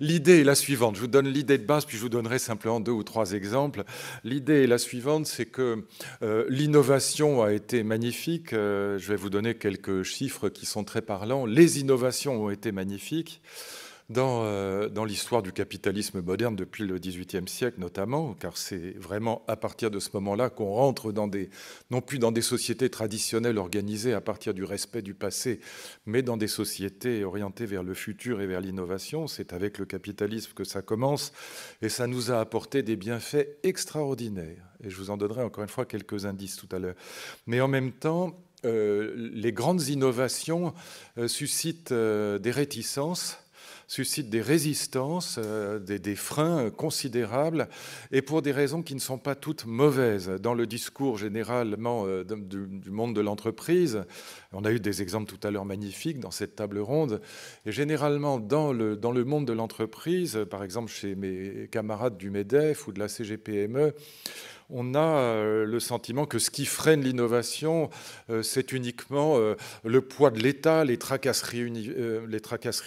L'idée est la suivante. Je vous donne l'idée de base, puis je vous donnerai simplement deux ou trois exemples. L'idée est la suivante, c'est que euh, l'innovation a été magnifique. Euh, je vais vous donner quelques chiffres qui sont très parlants. Les innovations ont été magnifiques dans, euh, dans l'histoire du capitalisme moderne depuis le XVIIIe siècle notamment, car c'est vraiment à partir de ce moment-là qu'on rentre dans des, non plus dans des sociétés traditionnelles organisées à partir du respect du passé, mais dans des sociétés orientées vers le futur et vers l'innovation. C'est avec le capitalisme que ça commence et ça nous a apporté des bienfaits extraordinaires. Et je vous en donnerai encore une fois quelques indices tout à l'heure. Mais en même temps, euh, les grandes innovations euh, suscitent des réticences suscite des résistances, euh, des, freins considérables, et pour des raisons qui ne sont pas toutes mauvaises. Dans le discours généralement euh, du, monde de l'entreprise, on a eu des exemples tout à l'heure magnifiques dans cette table ronde, et généralement dans le, dans le monde de l'entreprise, par exemple chez mes camarades du MEDEF ou de la CGPME, on a euh, le sentiment que ce qui freine l'innovation, euh, c'est uniquement euh, le poids de l'État, les tracasseries,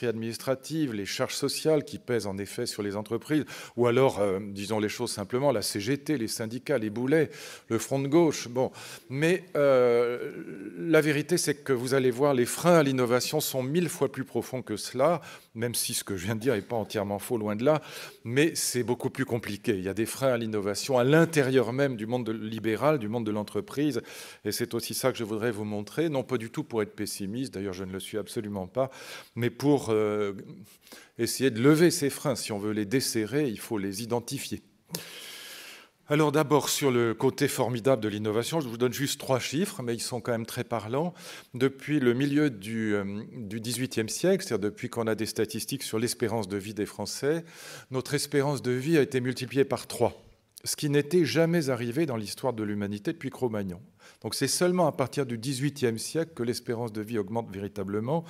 administratives, les charges sociales qui pèsent en effet sur les entreprises, ou alors, disons les choses simplement, la CGT, les syndicats, les boulets, le front de gauche. Bon, mais la vérité, c'est que vous allez voir, les freins à l'innovation sont mille fois plus profonds que cela même si ce que je viens de dire n'est pas entièrement faux, loin de là, mais c'est beaucoup plus compliqué. Il y a des freins à l'innovation à l'intérieur même du monde libéral, du monde de l'entreprise, et c'est aussi ça que je voudrais vous montrer, non pas du tout pour être pessimiste, d'ailleurs je ne le suis absolument pas, mais pour euh, essayer de lever ces freins. Si on veut les desserrer, il faut les identifier. Alors d'abord sur le côté formidable de l'innovation, je vous donne juste trois chiffres, mais ils sont quand même très parlants. Depuis le milieu du, euh, XVIIIe siècle, c'est-à-dire depuis qu'on a des statistiques sur l'espérance de vie des Français, notre espérance de vie a été multipliée par trois ce qui n'était jamais arrivé dans l'histoire de l'humanité depuis Cro-Magnon. Donc c'est seulement à partir du XVIIIe siècle que l'espérance de vie augmente véritablement.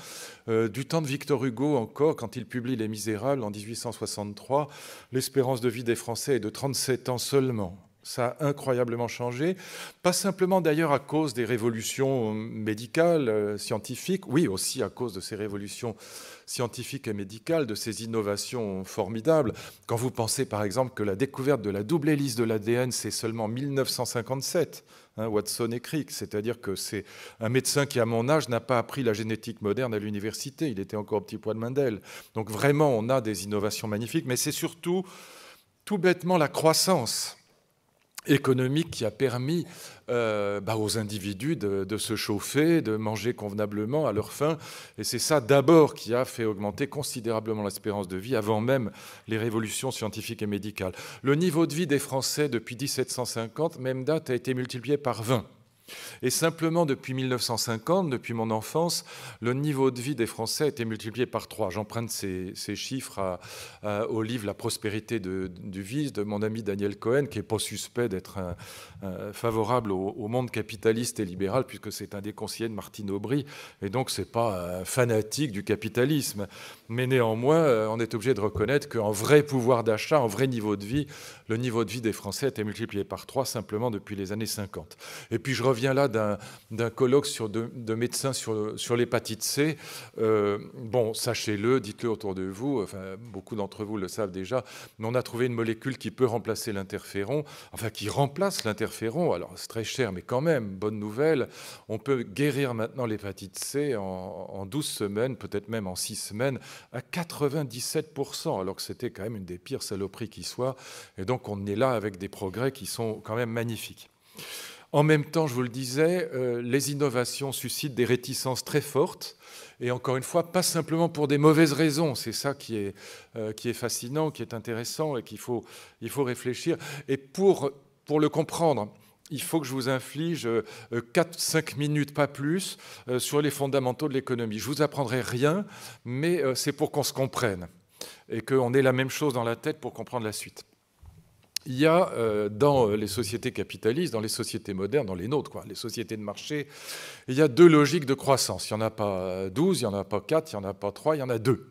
Euh, du temps de Victor Hugo encore, quand il publie Les Misérables en 1863, l'espérance de vie des Français est de 37 ans seulement. Ça a incroyablement changé, pas simplement d'ailleurs à cause des révolutions médicales, euh, scientifiques, oui aussi à cause de ces révolutions scientifique et médical de ces innovations formidables. Quand vous pensez par exemple que la découverte de la double hélice de l'ADN, c'est seulement 1957, hein, Watson et Crick, c'est-à-dire que c'est un médecin qui, à mon âge, n'a pas appris la génétique moderne à l'université, il était encore au petit poids de Mendel. Donc vraiment, on a des innovations magnifiques, mais c'est surtout tout bêtement la croissance économique qui a permis euh, bah, aux individus de, de, se chauffer, de manger convenablement à leur faim. Et c'est ça d'abord qui a fait augmenter considérablement l'espérance de vie avant même les révolutions scientifiques et médicales. Le niveau de vie des Français depuis 1750, même date, a été multiplié par 20. Et simplement depuis 1950, depuis mon enfance, le niveau de vie des Français a été multiplié par trois. J'emprunte ces, chiffres au livre La prospérité du vice de mon ami Daniel Cohen, qui n'est pas suspect d'être favorable au, monde capitaliste et libéral, puisque c'est un des conseillers de Martine Aubry, et donc c'est pas un fanatique du capitalisme. Mais néanmoins, euh, on est obligé de reconnaître qu'en vrai pouvoir d'achat, en vrai niveau de vie, le niveau de vie des Français a été multiplié par trois simplement depuis les années 50. Et puis je reviens vient là d'un colloque sur de, médecins sur, sur l'hépatite C. Euh, bon, sachez-le, dites-le autour de vous, enfin, beaucoup d'entre vous le savent déjà, mais on a trouvé une molécule qui peut remplacer l'interféron, enfin qui remplace l'interféron. Alors c'est très cher, mais quand même, bonne nouvelle, on peut guérir maintenant l'hépatite C en, en 12 semaines, peut-être même en 6 semaines, à 97%, alors que c'était quand même une des pires saloperies qui soit. Et donc on est là avec des progrès qui sont quand même magnifiques. En même temps, je vous le disais, euh, les innovations suscitent des réticences très fortes. Et encore une fois, pas simplement pour des mauvaises raisons. C'est ça qui est, euh, qui est fascinant, qui est intéressant et qu'il faut, il faut réfléchir. Et pour, pour le comprendre, il faut que je vous inflige 4-5 euh, minutes, pas plus, sur les fondamentaux de l'économie. Je vous apprendrai rien, mais c'est pour qu'on se comprenne et qu'on ait la même chose dans la tête pour comprendre la suite il y a euh, dans euh, les sociétés capitalistes, dans les sociétés modernes, dans les nôtres, quoi, les sociétés de marché, il y a deux logiques de croissance. Il n'y en a pas 12, il n'y en a pas 4, il n'y en a pas 3, il y en a deux.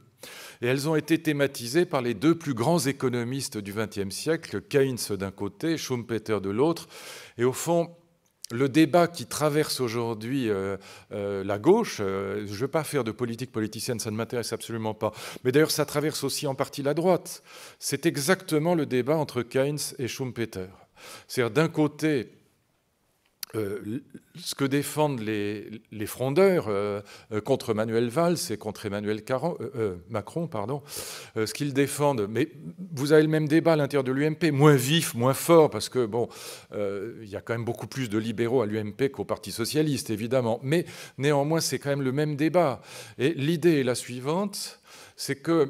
Et elles ont été thématisées par les deux plus grands économistes du XXe siècle, Keynes d'un côté, Schumpeter de l'autre. Et au fond, le débat qui traverse aujourd'hui euh, euh, la gauche, euh, je ne veux pas faire de politique politicienne, ça ne m'intéresse absolument pas, mais d'ailleurs ça traverse aussi en partie la droite, c'est exactement le débat entre Keynes et Schumpeter. C'est-à-dire d'un côté, euh, ce que défendent les, frondeurs euh, euh, contre Manuel Valls et contre Emmanuel Macron, pardon, ce qu'ils défendent, mais vous avez le même débat à l'intérieur de l'UMP, moins vif, moins fort, parce que bon, il y a quand même beaucoup plus de libéraux à l'UMP qu'au Parti socialiste, évidemment, mais néanmoins c'est quand même le même débat. Et l'idée est la suivante, c'est qu'il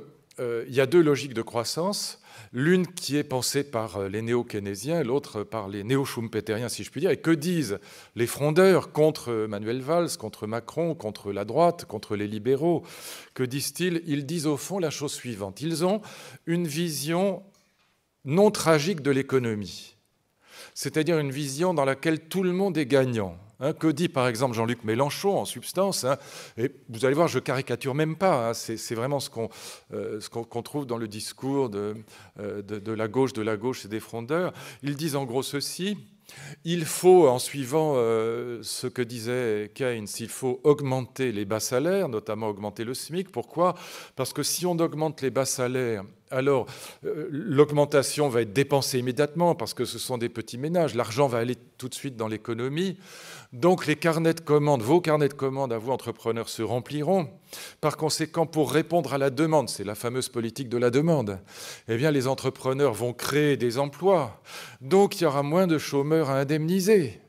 y a deux logiques de croissance l'une qui est pensée par euh, les néo-keynésiens, l'autre par les néo-schumpeteriens, si je puis dire. Et que disent les frondeurs contre euh, Manuel Valls, contre Macron, contre la droite, contre les libéraux Que disent-ils Ils disent au fond la chose suivante. Ils ont une vision non tragique de l'économie, c'est-à-dire une vision dans laquelle tout le monde est gagnant. Hein, que dit par exemple Jean-Luc Mélenchon en substance hein, Et vous allez voir, je caricature même pas. Hein, c'est vraiment ce euh, qu'on trouve dans le discours euh, de, la gauche, de la gauche et des frondeurs. Ils disent en gros ceci. Il faut, en suivant euh, ce que disait Keynes, il faut augmenter les bas salaires, notamment augmenter le SMIC. Pourquoi Parce que si on augmente les bas salaires alors, euh, l'augmentation va être dépensée immédiatement parce que ce sont des petits ménages. L'argent va aller tout de suite dans l'économie. Donc, les carnets de commandes, vos carnets de commandes à vous, entrepreneurs, se rempliront. Par conséquent, pour répondre à la demande, c'est la fameuse politique de la demande, eh bien, les entrepreneurs vont créer des emplois. Donc, il y aura moins de chômeurs à indemniser.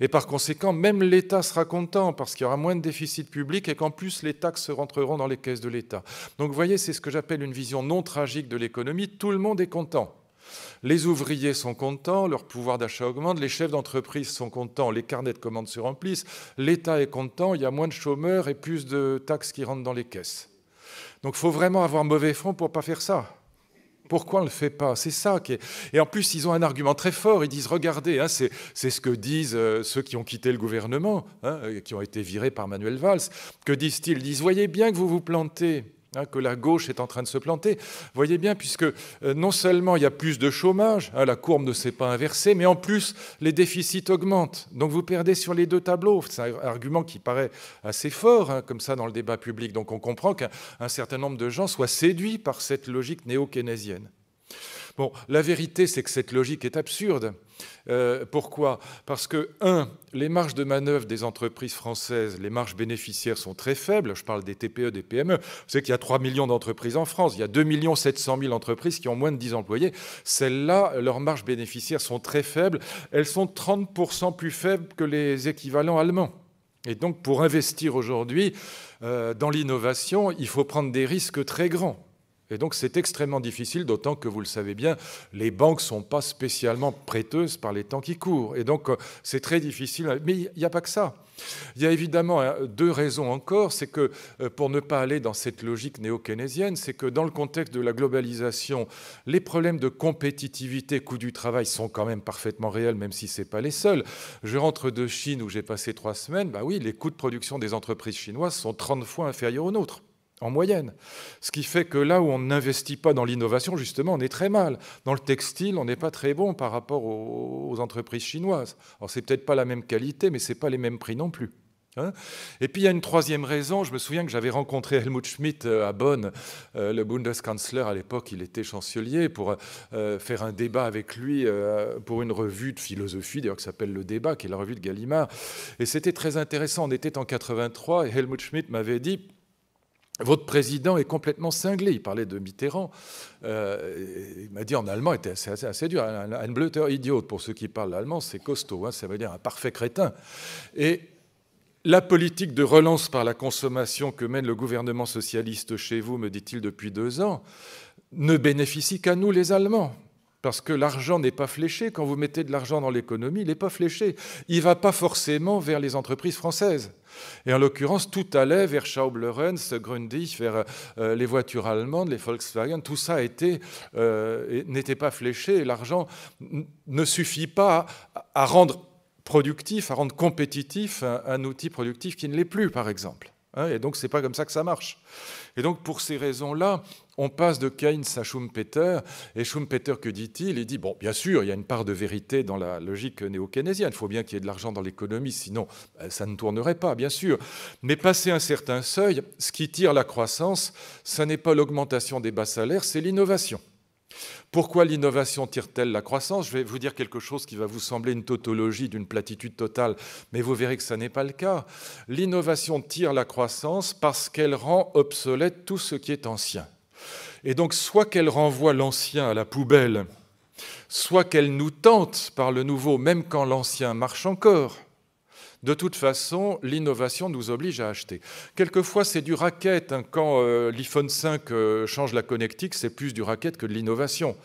Et par conséquent, même l'État sera content parce qu'il y aura moins de déficit public et qu'en plus les taxes rentreront dans les caisses de l'État. Donc vous voyez, c'est ce que j'appelle une vision non tragique de l'économie. Tout le monde est content. Les ouvriers sont contents, leur pouvoir d'achat augmente, les chefs d'entreprise sont contents, les carnets de commandes se remplissent, l'État est content, il y a moins de chômeurs et plus de taxes qui rentrent dans les caisses. Donc il faut vraiment avoir mauvais fond pour ne pas faire ça. Pourquoi on ne le fait pas C'est ça Et en plus, ils ont un argument très fort. Ils disent, regardez, hein, c'est ce que disent euh, ceux qui ont quitté le gouvernement, hein, qui ont été virés par Manuel Valls. Que disent-ils Ils disent, voyez bien que vous vous plantez. Hein, que la gauche est en train de se planter. voyez bien, puisque euh, non seulement il y a plus de chômage, hein, la courbe ne s'est pas inversée, mais en plus les déficits augmentent. Donc vous perdez sur les deux tableaux. C'est un argument qui paraît assez fort, hein, comme ça, dans le débat public. Donc on comprend qu'un certain nombre de gens soient séduits par cette logique néo-keynésienne. Bon, la vérité, c'est que cette logique est absurde. Euh, pourquoi Parce que, un, les marges de manœuvre des entreprises françaises, les marges bénéficiaires sont très faibles. Je parle des TPE, des PME. Vous savez qu'il y a 3 millions d'entreprises en France. Il y a 2 700 000 entreprises qui ont moins de 10 employés. Celles-là, leurs marges bénéficiaires sont très faibles. Elles sont 30% plus faibles que les équivalents allemands. Et donc, pour investir aujourd'hui euh, dans l'innovation, il faut prendre des risques très grands. Et donc c'est extrêmement difficile, d'autant que vous le savez bien, les banques ne sont pas spécialement prêteuses par les temps qui courent. Et donc euh, c'est très difficile. Mais il n'y a pas que ça. Il y a évidemment hein, deux raisons encore. C'est que euh, pour ne pas aller dans cette logique néo-keynésienne, c'est que dans le contexte de la globalisation, les problèmes de compétitivité, coût du travail sont quand même parfaitement réels, même si ce n'est pas les seuls. Je rentre de Chine où j'ai passé trois semaines. Bah oui, les coûts de production des entreprises chinoises sont 30 fois inférieurs aux nôtres en moyenne. Ce qui fait que là où on n'investit pas dans l'innovation, justement, on est très mal. Dans le textile, on n'est pas très bon par rapport aux entreprises chinoises. Alors, c'est peut-être pas la même qualité, mais ce n'est pas les mêmes prix non plus. Hein. et puis il y a une troisième raison, je me souviens que j'avais rencontré Helmut Schmidt euh, à Bonn, euh, le Bundeskanzler à l'époque, il était chancelier, pour euh, faire un débat avec lui pour une revue de philosophie, d'ailleurs qui s'appelle Le Débat, qui est la revue de Gallimard. Et c'était très intéressant, on était en 83 et Helmut Schmidt m'avait dit, votre président est complètement cinglé. Il parlait de Mitterrand. Euh, il m'a dit en allemand, était assez, assez, dur. Un, un idiote, pour ceux qui parlent l'allemand, c'est costaud. Hein. ça veut dire un parfait crétin. Et la politique de relance par la consommation que mène le gouvernement socialiste chez vous, me dit-il depuis deux ans, ne bénéficie qu'à nous les Allemands. Parce que l'argent n'est pas fléché. Quand vous mettez de l'argent dans l'économie, il n'est pas fléché. Il ne va pas forcément vers les entreprises françaises. Et en l'occurrence, tout allait vers Schaublerens, Grundig, vers euh, les voitures allemandes, les Volkswagen. Tout ça euh, n'était pas fléché. L'argent ne suffit pas à, rendre productif, à rendre compétitif un, outil productif qui ne l'est plus, par exemple. Hein. et donc, ce n'est pas comme ça que ça marche. Et donc, pour ces raisons-là, on passe de Keynes à Schumpeter. Et Schumpeter, que dit-il Il dit, bon, bien sûr, il y a une part de vérité dans la logique néo-keynésienne. Il faut bien qu'il y ait de l'argent dans l'économie, sinon ben, ça ne tournerait pas, bien sûr. Mais passer un certain seuil, ce qui tire la croissance, ce n'est pas l'augmentation des bas salaires, c'est l'innovation. Pourquoi l'innovation tire-t-elle la croissance Je vais vous dire quelque chose qui va vous sembler une tautologie d'une platitude totale, mais vous verrez que ce n'est pas le cas. L'innovation tire la croissance parce qu'elle rend obsolète tout ce qui est ancien. Et donc, soit qu'elle renvoie l'ancien à la poubelle, soit qu'elle nous tente par le nouveau, même quand l'ancien marche encore. De toute façon, l'innovation nous oblige à acheter. Quelquefois, c'est du racket. Hein. Quand euh, l'iPhone 5 euh, change la connectique, c'est plus du racket que de l'innovation.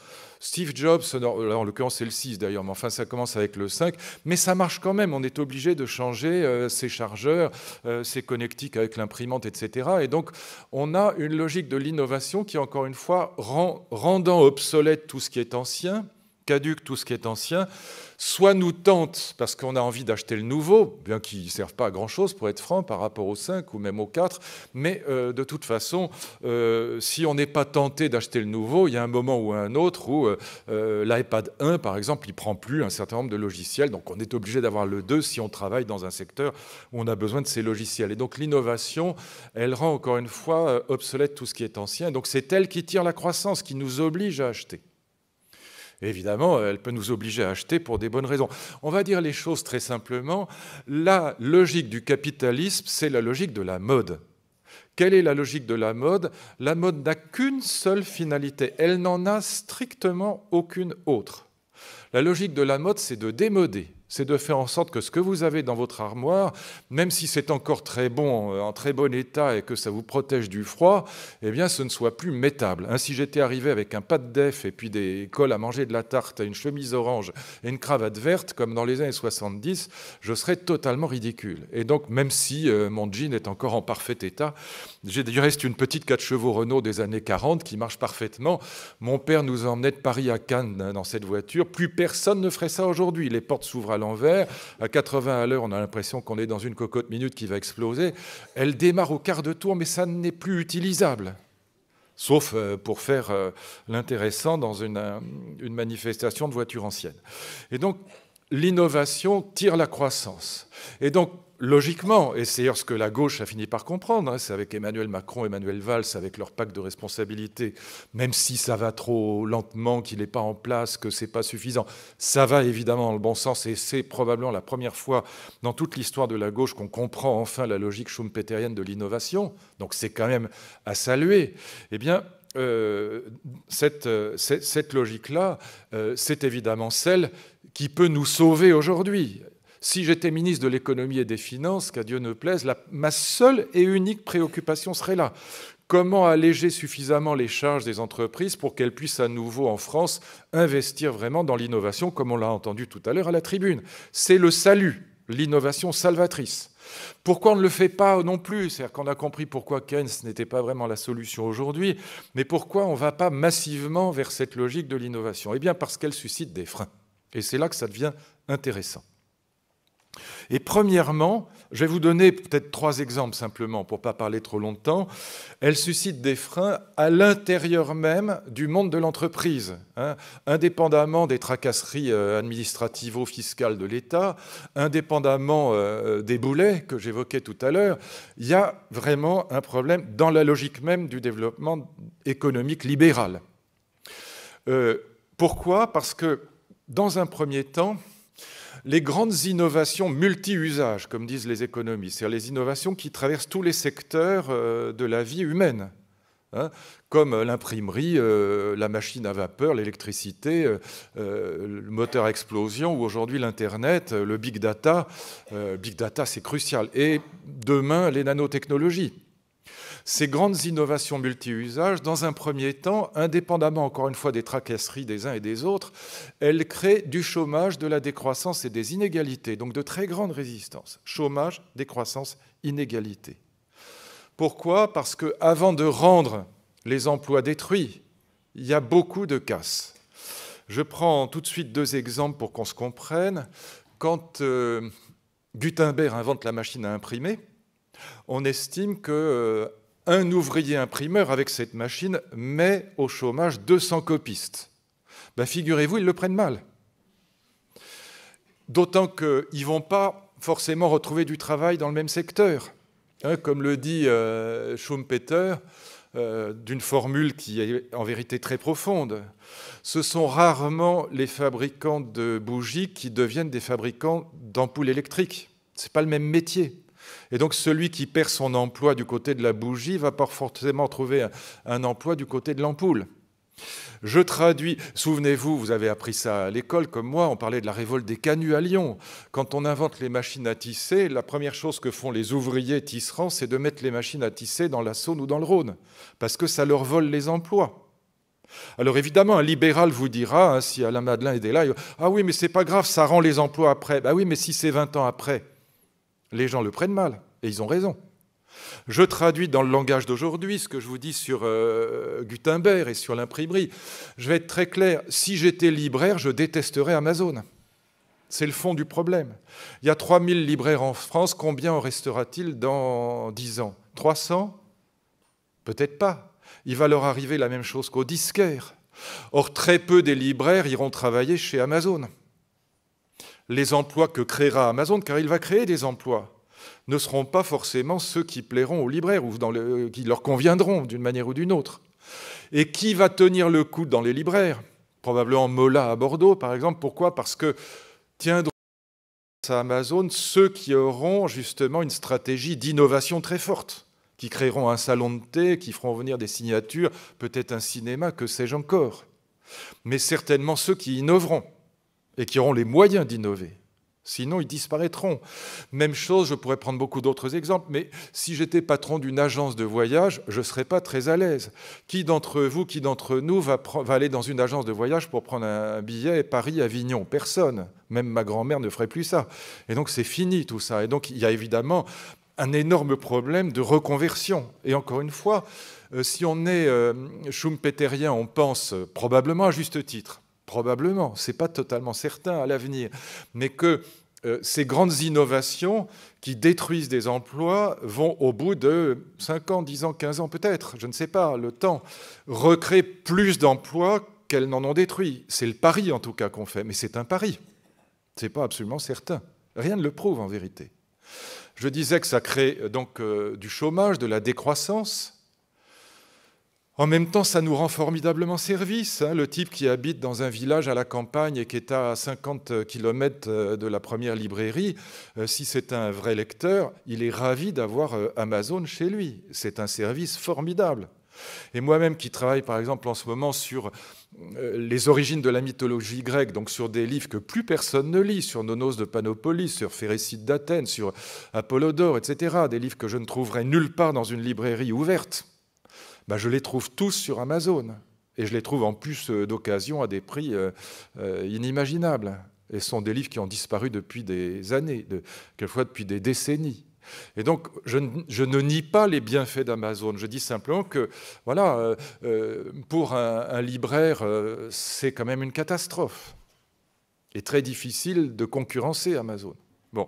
Steve Jobs, euh, en l'occurrence c'est le 6 d'ailleurs, mais enfin ça commence avec le 5, mais ça marche quand même, on est obligé de changer euh, ses chargeurs, euh, ses connectiques avec l'imprimante, etc. Et donc on a une logique de l'innovation qui encore une fois rend, rendant obsolète tout ce qui est ancien, caduque tout ce qui est ancien, soit nous tente parce qu'on a envie d'acheter le nouveau, bien qu'il ne serve pas à grand-chose pour être franc par rapport au 5 ou même au 4, mais euh, de toute façon, euh, si on n'est pas tenté d'acheter le nouveau, il y a un moment ou un autre où euh, l'iPad 1, par exemple, il prend plus un certain nombre de logiciels, donc on est obligé d'avoir le 2 si on travaille dans un secteur où on a besoin de ces logiciels. Et donc l'innovation, elle rend encore une fois obsolète tout ce qui est ancien, donc c'est elle qui tire la croissance, qui nous oblige à acheter évidemment, elle peut nous obliger à acheter pour des bonnes raisons. On va dire les choses très simplement. La logique du capitalisme, c'est la logique de la mode. Quelle est la logique de la mode La mode n'a qu'une seule finalité. Elle n'en a strictement aucune autre. La logique de la mode, c'est de démoder c'est de faire en sorte que ce que vous avez dans votre armoire, même si c'est encore très bon, euh, en très bon état et que ça vous protège du froid, eh bien, ce ne soit plus métable. Ainsi, j'étais arrivé avec un pas de def et puis des cols à manger de la tarte, une chemise orange et une cravate verte, comme dans les années 70, je serais totalement ridicule. Et donc, même si euh, mon jean est encore en parfait état, j'ai du reste une petite 4 chevaux Renault des années 40 qui marche parfaitement. Mon père nous emmenait de Paris à Cannes hein, dans cette voiture. Plus personne ne ferait ça aujourd'hui. Les portes s'ouvrent à vert À 80 à l'heure, on a l'impression qu'on est dans une cocotte minute qui va exploser. Elle démarre au quart de tour, mais ça n'est plus utilisable sauf euh, pour faire euh, l'intéressant dans une, euh, manifestation de voitures anciennes. Et donc, l'innovation tire la croissance. Et donc, logiquement, et c'est ce que la gauche a fini par comprendre, hein, c'est avec Emmanuel Macron, Emmanuel Valls, avec leur pacte de responsabilité, même si ça va trop lentement, qu'il n'est pas en place, que c'est pas suffisant, ça va évidemment dans le bon sens, et c'est probablement la première fois dans toute l'histoire de la gauche qu'on comprend enfin la logique schumpeterienne de l'innovation, donc c'est quand même à saluer. Eh bien, euh, euh, cette, cette, logique-là, euh, c'est évidemment celle qui peut nous sauver aujourd'hui. Si j'étais ministre de l'économie et des finances, qu'à Dieu ne plaise, ma seule et unique préoccupation serait là. Comment alléger suffisamment les charges des entreprises pour qu'elles puissent à nouveau en France investir vraiment dans l'innovation, comme on l'a entendu tout à l'heure à la tribune C'est le salut, l'innovation salvatrice. Pourquoi on ne le fait pas non plus C'est-à-dire qu'on a compris pourquoi Keynes n'était pas vraiment la solution aujourd'hui, mais pourquoi on ne va pas massivement vers cette logique de l'innovation Eh bien parce qu'elle suscite des freins. Et c'est là que ça devient intéressant. Et premièrement, je vais vous donner peut-être trois exemples simplement pour ne pas parler trop longtemps. Elle suscite des freins à l'intérieur même du monde de l'entreprise, hein. indépendamment des tracasseries euh, administratives ou fiscales de l'État, indépendamment euh, des boulets que j'évoquais tout à l'heure. Il y a vraiment un problème dans la logique même du développement économique libéral. Euh, pourquoi Parce que dans un premier temps, les grandes innovations multi-usages, comme disent les économistes, c'est-à-dire les innovations qui traversent tous les secteurs euh, de la vie humaine. Hein. comme euh, l'imprimerie, euh, la machine à vapeur, l'électricité, le moteur à explosion ou aujourd'hui l'Internet, le big data. big data, c'est crucial. Et demain, les nanotechnologies ces grandes innovations multi-usages, dans un premier temps, indépendamment encore une fois des tracasseries des uns et des autres, elles créent du chômage, de la décroissance et des inégalités, donc de très grandes résistances. Chômage, décroissance, inégalité. Pourquoi Parce que avant de rendre les emplois détruits, il y a beaucoup de casses. Je prends tout de suite deux exemples pour qu'on se comprenne. Quand euh, Gutenberg invente la machine à imprimer, on estime que euh, un ouvrier imprimeur avec cette machine met au chômage 200 copistes. Ben, figurez-vous, ils le prennent mal. D'autant qu'ils ne vont pas forcément retrouver du travail dans le même secteur. Hein, comme le dit euh, Schumpeter, euh, d'une formule qui est en vérité très profonde, ce sont rarement les fabricants de bougies qui deviennent des fabricants d'ampoules électriques. Ce n'est pas le même métier. Et donc celui qui perd son emploi du côté de la bougie va pas forcément trouver un emploi du côté de l'ampoule. Je traduis, souvenez-vous, vous avez appris ça à l'école comme moi, on parlait de la révolte des canuts à Lyon. Quand on invente les machines à tisser, la première chose que font les ouvriers tisserands, c'est de mettre les machines à tisser dans la Saône ou dans le Rhône, parce que ça leur vole les emplois. Alors évidemment, un libéral vous dira, hein, si Alain Madelin est là, ah oui, mais c'est pas grave, ça rend les emplois après. Bah oui, mais si c'est 20 ans après, les gens le prennent mal, et ils ont raison. Je traduis dans le langage d'aujourd'hui ce que je vous dis sur euh, Gutenberg et sur l'imprimerie. Je vais être très clair, si j'étais libraire, je détesterais Amazon. C'est le fond du problème. Il y a 3000 libraires en France, combien en restera-t-il dans 10 ans 300 Peut-être pas. Il va leur arriver la même chose qu'au disquaires. Or, très peu des libraires iront travailler chez Amazon les emplois que créera Amazon, car il va créer des emplois, ne seront pas forcément ceux qui plairont aux libraires ou qui leur conviendront d'une manière ou d'une autre. Et qui va tenir le coup dans les libraires Probablement Mola à Bordeaux, par exemple. Pourquoi Parce que tiendront à Amazon ceux qui auront justement une stratégie d'innovation très forte, qui créeront un salon de thé, qui feront venir des signatures, peut-être un cinéma, que sais-je encore. Mais certainement ceux qui innoveront et qui auront les moyens d'innover. Sinon, ils disparaîtront. Même chose, je pourrais prendre beaucoup d'autres exemples, mais si j'étais patron d'une agence de voyage, je ne serais pas très à l'aise. Qui d'entre vous, qui d'entre nous va, aller dans une agence de voyage pour prendre un billet Paris-Avignon Personne. Même ma grand-mère ne ferait plus ça. Et donc, c'est fini tout ça. Et donc, il y a évidemment un énorme problème de reconversion. Et encore une fois, euh, si on est euh, on pense euh, probablement à juste titre probablement, ce n'est pas totalement certain à l'avenir, mais que euh, ces grandes innovations qui détruisent des emplois vont au bout de 5 ans, 10 ans, 15 ans peut-être, je ne sais pas, le temps, recréer plus d'emplois qu'elles n'en ont détruit. C'est le pari en tout cas qu'on fait, mais c'est un pari. Ce n'est pas absolument certain. Rien ne le prouve en vérité. Je disais que ça crée euh, donc euh, du chômage, de la décroissance, en même temps, ça nous rend formidablement service. Hein. le type qui habite dans un village à la campagne et qui est à 50 km euh, de la première librairie, euh, si c'est un vrai lecteur, il est ravi d'avoir euh, Amazon chez lui. C'est un service formidable. Et moi-même qui travaille par exemple en ce moment sur les origines de la mythologie grecque, donc sur des livres que plus personne ne lit, sur Nonos de Panopolis, sur Férécide d'Athènes, sur Apollodore, etc., des livres que je ne trouverai nulle part dans une librairie ouverte bah, je les trouve tous sur Amazon. Et je les trouve en plus euh, d'occasion à des prix euh, euh, inimaginables. Et ce sont des livres qui ont disparu depuis des années, quelquefois depuis des décennies. Et donc, je, ne nie pas les bienfaits d'Amazon. Je dis simplement que, voilà, pour un, libraire, c'est quand même une catastrophe. Et très difficile de concurrencer Amazon. Bon.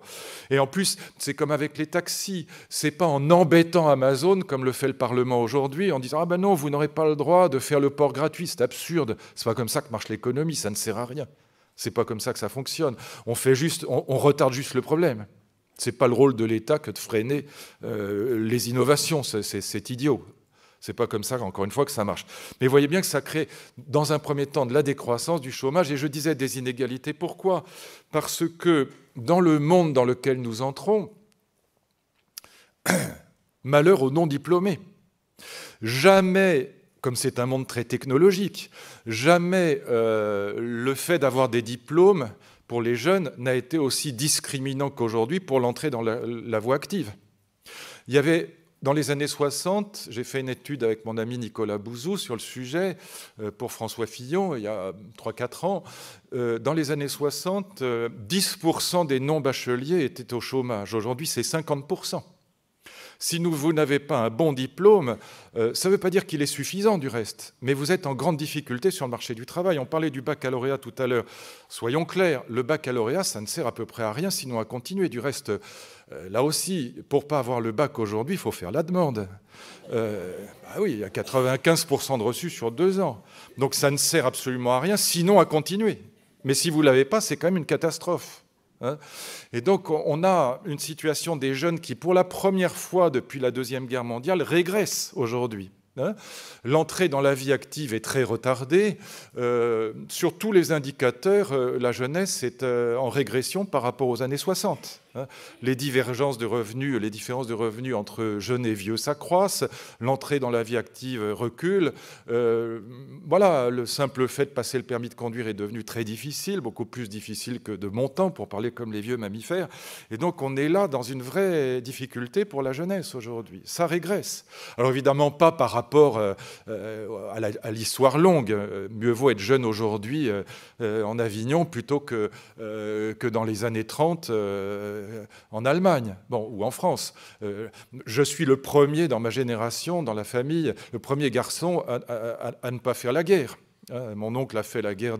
Et en plus, c'est comme avec les taxis. C'est pas en embêtant Amazon, comme le fait le Parlement aujourd'hui, en disant Ah ben non, vous n'aurez pas le droit de faire le port gratuit, c'est absurde. C'est pas comme ça que marche l'économie, ça ne sert à rien. C'est pas comme ça que ça fonctionne. On, fait juste, on, retarde juste le problème. C'est pas le rôle de l'État que de freiner euh, les innovations, c'est idiot. C'est pas comme ça, encore une fois, que ça marche. Mais voyez bien que ça crée, dans un premier temps, de la décroissance, du chômage, et je disais des inégalités. Pourquoi Parce que dans le monde dans lequel nous entrons, malheur aux non-diplômés. Jamais, comme c'est un monde très technologique, jamais euh, le fait d'avoir des diplômes pour les jeunes n'a été aussi discriminant qu'aujourd'hui pour l'entrée dans la voie active. Il y avait dans les années 60, j'ai fait une étude avec mon ami Nicolas Bouzou sur le sujet euh, pour François Fillon, il y a 3-4 ans. Euh, dans les années 60, 10% euh, des non-bacheliers étaient au chômage. Aujourd'hui, c'est 50%. Si vous n'avez pas un bon diplôme, euh, ça ne veut pas dire qu'il est suffisant du reste, mais vous êtes en grande difficulté sur le marché du travail. On parlait du baccalauréat tout à l'heure. Soyons clairs, le baccalauréat, ça ne sert à peu près à rien sinon à continuer. Du reste, euh, là aussi, pour pas avoir le bac aujourd'hui, il faut faire la demande. Ah oui, il y a 95% de reçus sur deux ans. Donc ça ne sert absolument à rien sinon à continuer. Mais si vous ne l'avez pas, c'est quand même une catastrophe. Hein. Et donc on a une situation des jeunes qui, pour la première fois depuis la Deuxième Guerre mondiale, régressent aujourd'hui. Hein. L'entrée dans la vie active est très retardée. Euh, sur tous les indicateurs, euh, la jeunesse est euh, en régression par rapport aux années 60. Hein. Les divergences de revenus, les différences de revenus entre jeunes et vieux s'accroissent, l'entrée dans la vie active recule. Euh, voilà, le simple fait de passer le permis de conduire est devenu très difficile, beaucoup plus difficile que de mon temps, pour parler comme les vieux mammifères. Et donc on est là dans une vraie difficulté pour la jeunesse aujourd'hui. Ça régresse. Alors évidemment pas par rapport euh, euh, à l'histoire longue. Mieux vaut être jeune aujourd'hui en Avignon plutôt que, que dans les années 30 euh, en Allemagne bon, ou en France. Euh, je suis le premier dans ma génération, dans la famille, le premier garçon à, ne pas faire la guerre. Euh, mon oncle a fait la guerre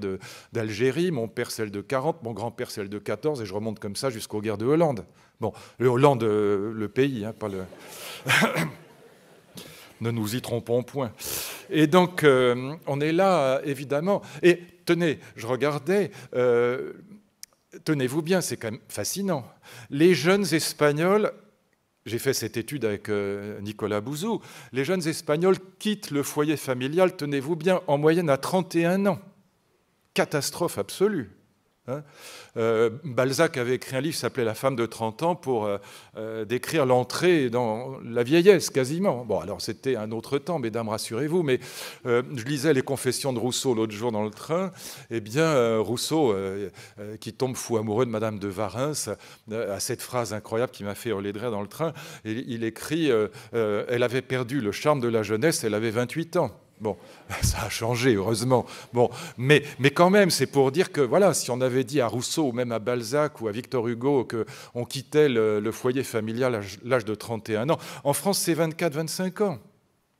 d'Algérie, mon père celle de 40, mon grand-père celle de 14, et je remonte comme ça jusqu'aux guerres de Hollande. Bon, le Hollande, le pays, hein, pas le. ne nous y trompons point. Et donc, on est là, évidemment. Et tenez, je regardais, tenez-vous bien, c'est quand même fascinant. Les jeunes Espagnols, j'ai fait cette étude avec euh, Nicolas Bouzou, les jeunes Espagnols quittent le foyer familial, tenez-vous bien, en moyenne à 31 ans. Catastrophe absolue. Hein. Euh, Balzac avait écrit un livre s'appelait La femme de 30 ans pour euh, euh, décrire l'entrée dans la vieillesse quasiment. Bon, alors c'était un autre temps, mesdames, rassurez-vous, mais je lisais les confessions de Rousseau l'autre jour dans le train. Eh bien, Rousseau, qui tombe fou amoureux de Madame de Varins, a cette phrase incroyable qui m'a fait hurler de rire dans le train. il écrit Elle avait perdu le charme de la jeunesse, elle avait 28 ans. Bon, ça a changé, heureusement. Bon, mais, quand même, c'est pour dire que, voilà, si on avait dit à Rousseau, ou même à Balzac, ou à Victor Hugo, qu'on quittait le, foyer familial à l'âge de 31 ans, en France, c'est 24-25 ans.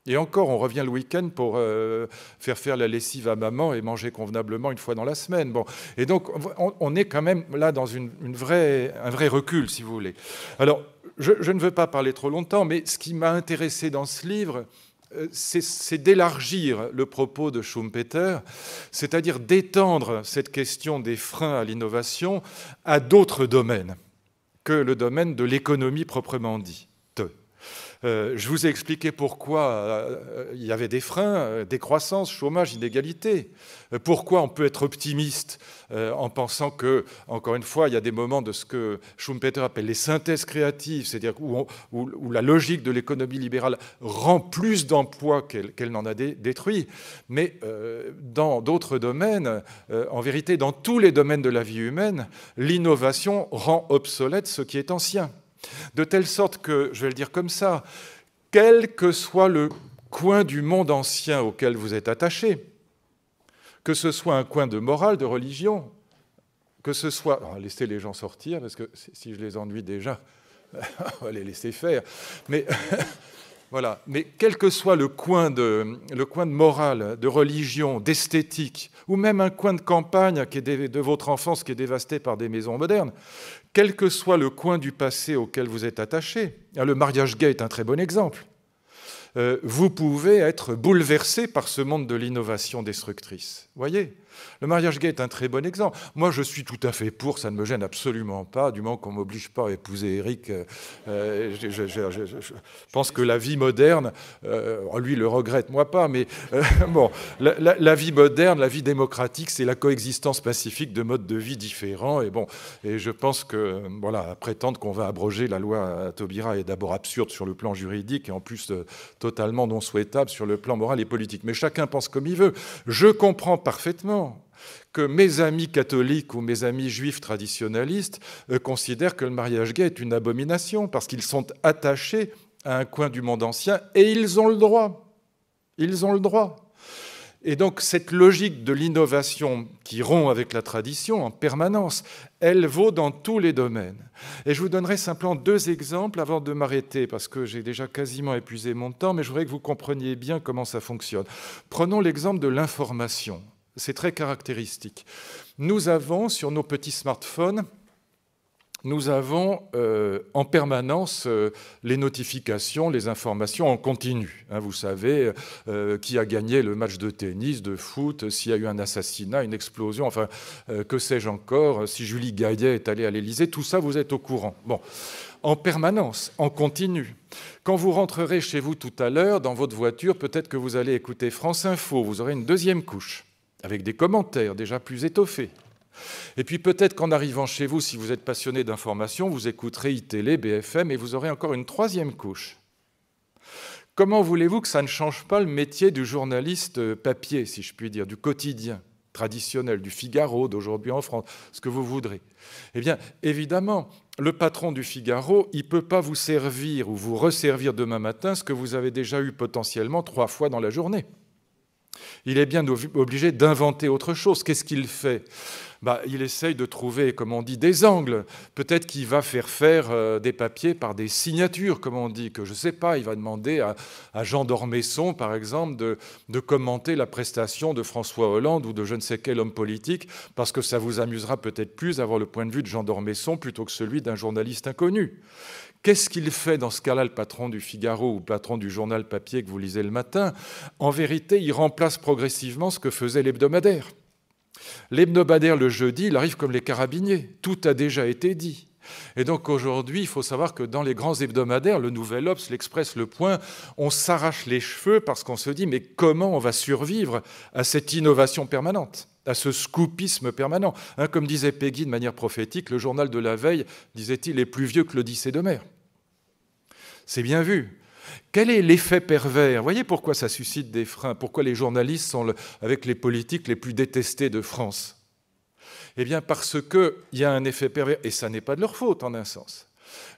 Et encore, on revient le week-end pour euh, faire faire la lessive à maman et manger convenablement une fois dans la semaine. Bon. Et donc, on, est quand même là dans une, vraie, un vrai recul, si vous voulez. Alors, je, ne veux pas parler trop longtemps, mais ce qui m'a intéressé dans ce livre, euh, c'est d'élargir le propos de Schumpeter, c'est-à-dire d'étendre cette question des freins à l'innovation à d'autres domaines que le domaine de l'économie proprement dit. Euh, je vous ai expliqué pourquoi euh, euh, il y avait des freins, des croissances, chômage, inégalités. pourquoi on peut être optimiste en pensant que, encore une fois, il y a des moments de ce que Schumpeter appelle les synthèses créatives, c'est-à-dire où, la logique de l'économie libérale rend plus d'emplois qu'elle n'en a détruit. Mais dans d'autres domaines, en vérité, dans tous les domaines de la vie humaine, l'innovation rend obsolète ce qui est ancien. De telle sorte que, je vais le dire comme ça, quel que soit le coin du monde ancien auquel vous êtes attaché, que ce soit un coin de morale, de religion, que ce soit... laissez les gens sortir, parce que si je les ennuie déjà, on va les laisser faire. Mais voilà. Mais quel que soit le coin de, le coin de morale, de religion, d'esthétique, ou même un coin de campagne qui est de, de votre enfance qui est dévasté par des maisons modernes, quel que soit le coin du passé auquel vous êtes attaché, ah, le mariage gay est un très bon exemple, euh, vous pouvez être bouleversé par ce monde de l'innovation destructrice. Voyez le mariage gay est un très bon exemple. Moi, je suis tout à fait pour, ça ne me gêne absolument pas, du moment qu'on ne m'oblige pas à épouser Eric. Euh, euh, je, pense que la vie moderne, euh, oh, lui le regrette, moi pas, mais bon, la, vie moderne, la vie démocratique, c'est la coexistence pacifique de modes de vie différents. Et bon, et je pense que voilà, prétendre qu'on va abroger la loi à Taubira est d'abord absurde sur le plan juridique et en plus totalement non souhaitable sur le plan moral et politique. Mais chacun pense comme il veut. Je comprends parfaitement que mes amis catholiques ou mes amis juifs traditionnalistes euh, considèrent que le mariage gay est une abomination parce qu'ils sont attachés à un coin du monde ancien et ils ont le droit. Ils ont le droit. Et donc cette logique de l'innovation qui rompt avec la tradition en permanence, elle vaut dans tous les domaines. Et je vous donnerai simplement deux exemples avant de m'arrêter, parce que j'ai déjà quasiment épuisé mon temps, mais je voudrais que vous compreniez bien comment ça fonctionne. Prenons l'exemple de l'information. C'est très caractéristique. Nous avons sur nos petits smartphones, nous avons euh, en permanence euh, les notifications, les informations en continu. Hein, vous savez euh, qui a gagné le match de tennis, de foot, s'il y a eu un assassinat, une explosion, enfin, que sais-je encore, si Julie Gaillet est allée à l'Élysée, tout ça, vous êtes au courant. Bon, en permanence, en continu. Quand vous rentrerez chez vous tout à l'heure, dans votre voiture, peut-être que vous allez écouter France Info, vous aurez une deuxième couche avec des commentaires déjà plus étoffés. Et puis peut-être qu'en arrivant chez vous, si vous êtes passionné d'information, vous écouterez ITL, BFM et vous aurez encore une troisième couche. Comment voulez-vous que ça ne change pas le métier du journaliste euh, papier, si je puis dire, du quotidien traditionnel, du Figaro d'aujourd'hui en France, ce que vous voudrez Eh bien, évidemment, le patron du Figaro, il ne peut pas vous servir ou vous resservir demain matin ce que vous avez déjà eu potentiellement trois fois dans la journée. Il est bien obligé d'inventer autre chose. Qu'est-ce qu'il fait bah, Il essaye de trouver, comme on dit, des angles. Peut-être qu'il va faire faire euh, des papiers par des signatures, comme on dit, que je ne sais pas. Il va demander à, Jean d'Ormesson, par exemple, de, de, commenter la prestation de François Hollande ou de je ne sais quel homme politique, parce que ça vous amusera peut-être plus d'avoir le point de vue de Jean d'Ormesson plutôt que celui d'un journaliste inconnu. Qu'est-ce qu'il fait dans ce cas-là, le patron du Figaro ou le patron du journal papier que vous lisez le matin En vérité, il remplace progressivement ce que faisait l'hebdomadaire. L'hebdomadaire le jeudi, il arrive comme les carabiniers. Tout a déjà été dit. Et donc aujourd'hui, il faut savoir que dans les grands hebdomadaires, le Nouvel Obs, l'Express, le Point, on s'arrache les cheveux parce qu'on se dit mais comment on va survivre à cette innovation permanente à ce scoopisme permanent. Hein, comme disait Peggy de manière prophétique, le journal de la veille, disait-il, est plus vieux que l'Odyssée de mer. C'est bien vu. Quel est l'effet pervers Vous voyez pourquoi ça suscite des freins, pourquoi les journalistes sont avec les politiques les plus détestés de France Eh bien parce qu'il y a un effet pervers, et ça n'est pas de leur faute en un sens.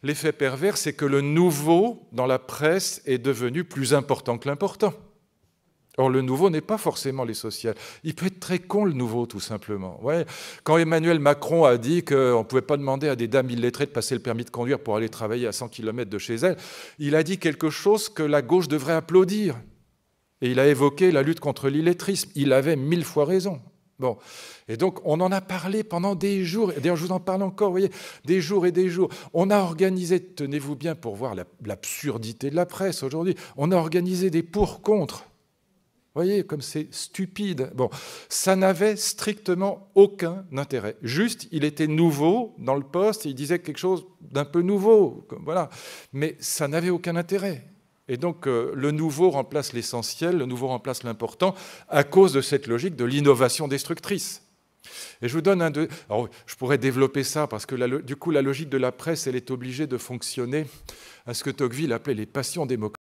L'effet pervers, c'est que le nouveau dans la presse est devenu plus important que l'important. Or, le nouveau n'est pas forcément les sociales. Il peut être très con, le nouveau, tout simplement. Ouais. Quand Emmanuel Macron a dit qu'on ne pouvait pas demander à des dames illettrées de passer le permis de conduire pour aller travailler à 100 km de chez elles, il a dit quelque chose que la gauche devrait applaudir. Et il a évoqué la lutte contre l'illettrisme. Il avait mille fois raison. Bon. Et donc, on en a parlé pendant des jours. D'ailleurs, je vous en parle encore, vous voyez, des jours et des jours. On a organisé, tenez-vous bien pour voir l'absurdité de la presse aujourd'hui, on a organisé des pour-contre voyez comme c'est stupide. Bon, ça n'avait strictement aucun intérêt. Juste, il était nouveau dans le poste, il disait quelque chose d'un peu nouveau, voilà. Mais ça n'avait aucun intérêt. Et donc euh, le nouveau remplace l'essentiel, le nouveau remplace l'important, à cause de cette logique de l'innovation destructrice. Et je vous donne un de. je pourrais développer ça parce que du coup, la logique de la presse, elle est obligée de fonctionner à ce que Tocqueville appelait les passions démocratiques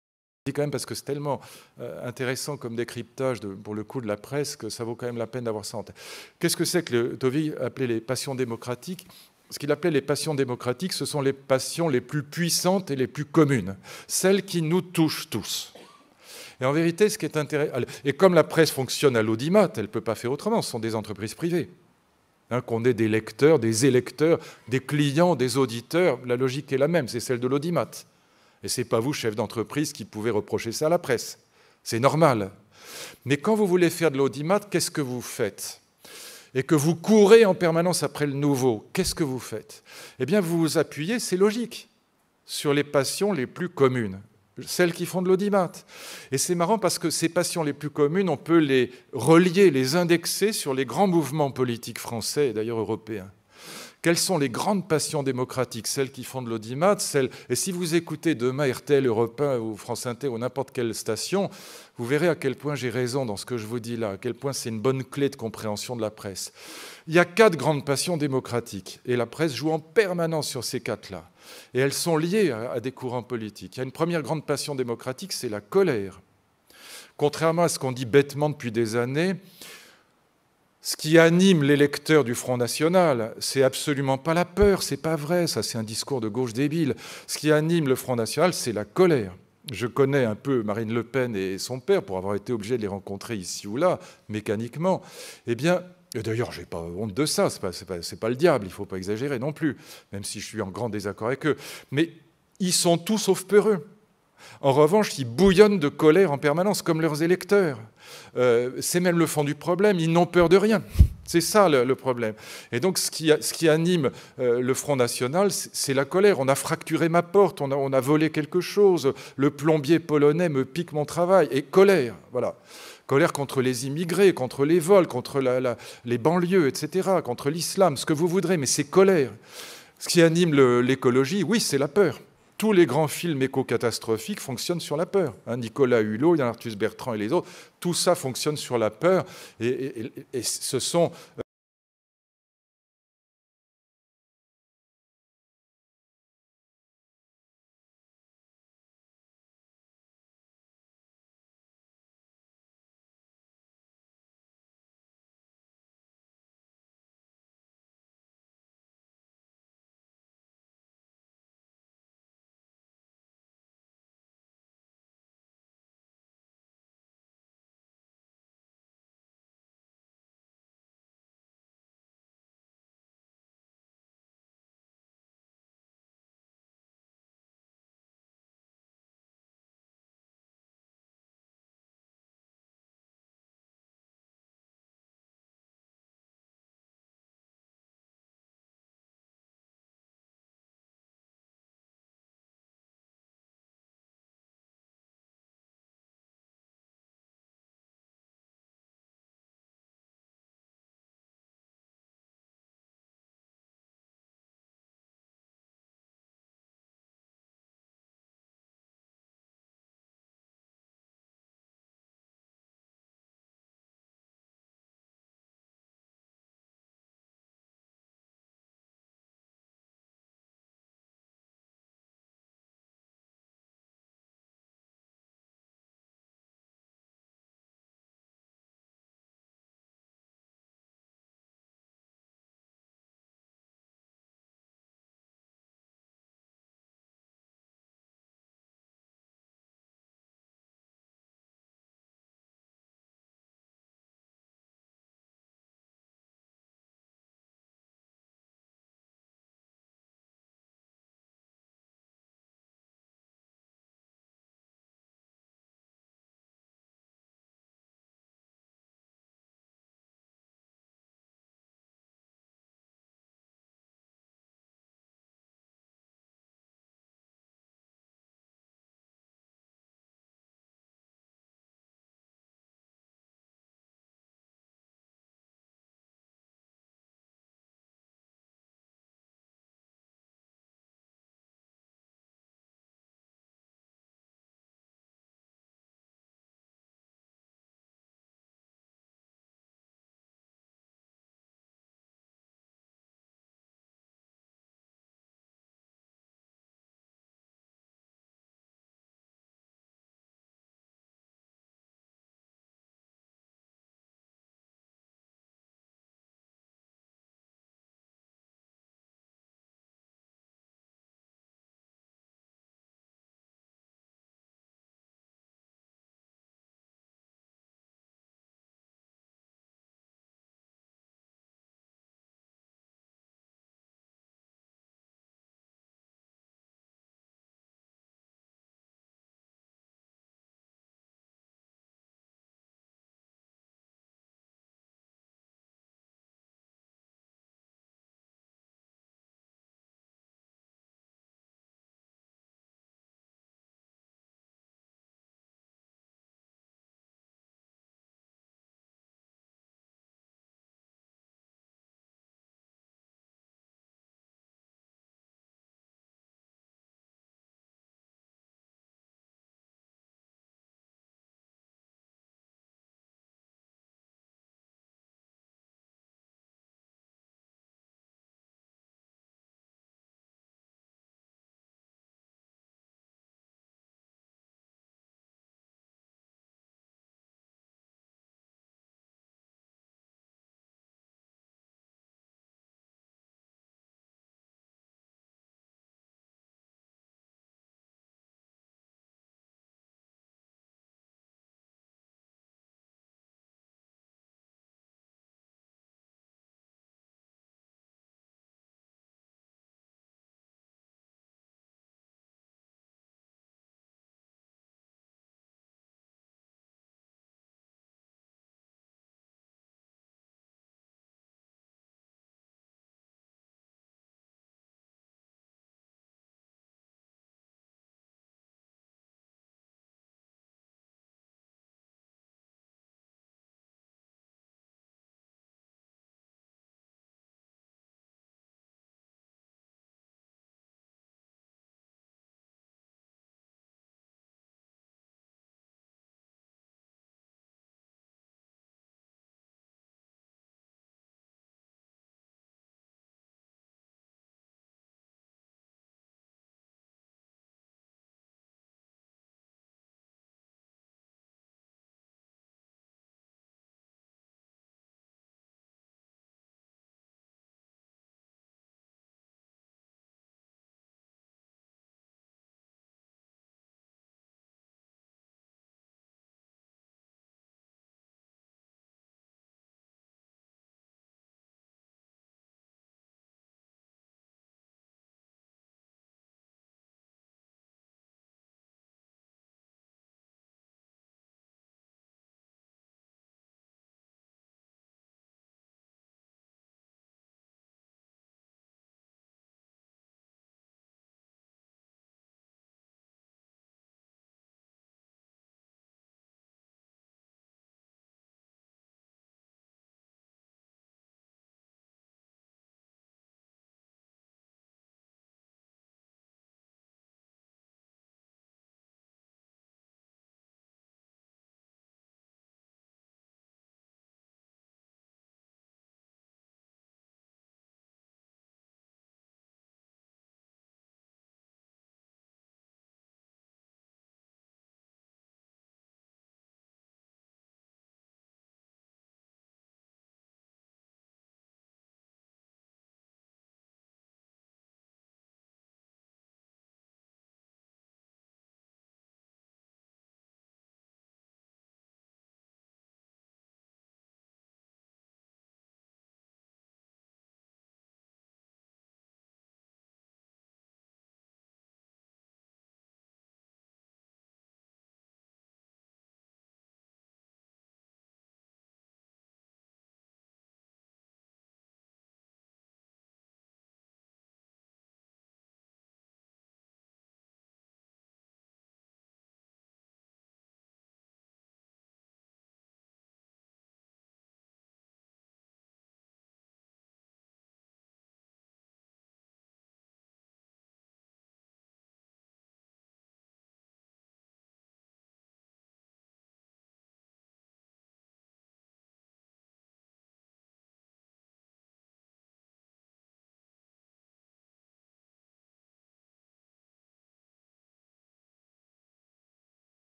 dis quand même parce que c'est tellement euh, intéressant comme décryptage, de, pour le coup, de la presse, que ça vaut quand même la peine d'avoir ça en tête. Qu'est-ce que c'est que le, appelait les passions démocratiques ce qu'il appelait les passions démocratiques, ce sont les passions les plus puissantes et les plus communes, celles qui nous touchent tous. Et en vérité, ce qui est intéressant, et comme la presse fonctionne à l'audimat, elle ne peut pas faire autrement, ce sont des entreprises privées. Hein, qu'on ait des lecteurs, des électeurs, des clients, des auditeurs, la logique est la même, c'est celle de l'audimat. Et ce n'est pas vous, chef d'entreprise, qui pouvez reprocher ça à la presse. C'est normal. Mais quand vous voulez faire de l'audimat, qu'est-ce que vous faites et que vous courez en permanence après le nouveau, qu'est-ce que vous faites Eh bien, vous vous appuyez, c'est logique, sur les passions les plus communes, celles qui font de l'audimat. Et c'est marrant parce que ces passions les plus communes, on peut les relier, les indexer sur les grands mouvements politiques français et d'ailleurs européens. Quelles sont les grandes passions démocratiques Celles qui font de l'audimat, celles... Et si vous écoutez demain RTL Europe 1 ou France Inter ou n'importe quelle station, vous verrez à quel point j'ai raison dans ce que je vous dis là, à quel point c'est une bonne clé de compréhension de la presse. Il y a quatre grandes passions démocratiques, et la presse joue en permanence sur ces quatre-là. Et elles sont liées à des courants politiques. Il y a une première grande passion démocratique, c'est la colère. Contrairement à ce qu'on dit bêtement depuis des années, ce qui anime les lecteurs du Front National, c'est absolument pas la peur, c'est pas vrai, ça c'est un discours de gauche débile. Ce qui anime le Front National, c'est la colère. Je connais un peu Marine Le Pen et son père pour avoir été obligé de les rencontrer ici ou là, mécaniquement. Eh bien, d'ailleurs, je n'ai pas honte de ça, ce n'est pas, pas, le diable, il ne faut pas exagérer non plus, même si je suis en grand désaccord avec eux. Mais ils sont tous sauf peureux. En revanche, ils bouillonnent de colère en permanence, comme leurs électeurs. Euh, c'est même le fond du problème, ils n'ont peur de rien. C'est ça le, problème. Et donc ce qui, anime euh, le Front National, c'est la colère. On a fracturé ma porte, on a, volé quelque chose, le plombier polonais me pique mon travail, et colère, voilà. Colère contre les immigrés, contre les vols, contre les banlieues, etc., contre l'islam, ce que vous voudrez, mais c'est colère. Ce qui anime l'écologie, oui, c'est la peur tous les grands films éco-catastrophiques fonctionnent sur la peur. Hein. Nicolas Hulot, Yann Arthus Bertrand et les autres, tout ça fonctionne sur la peur. et ce sont euh,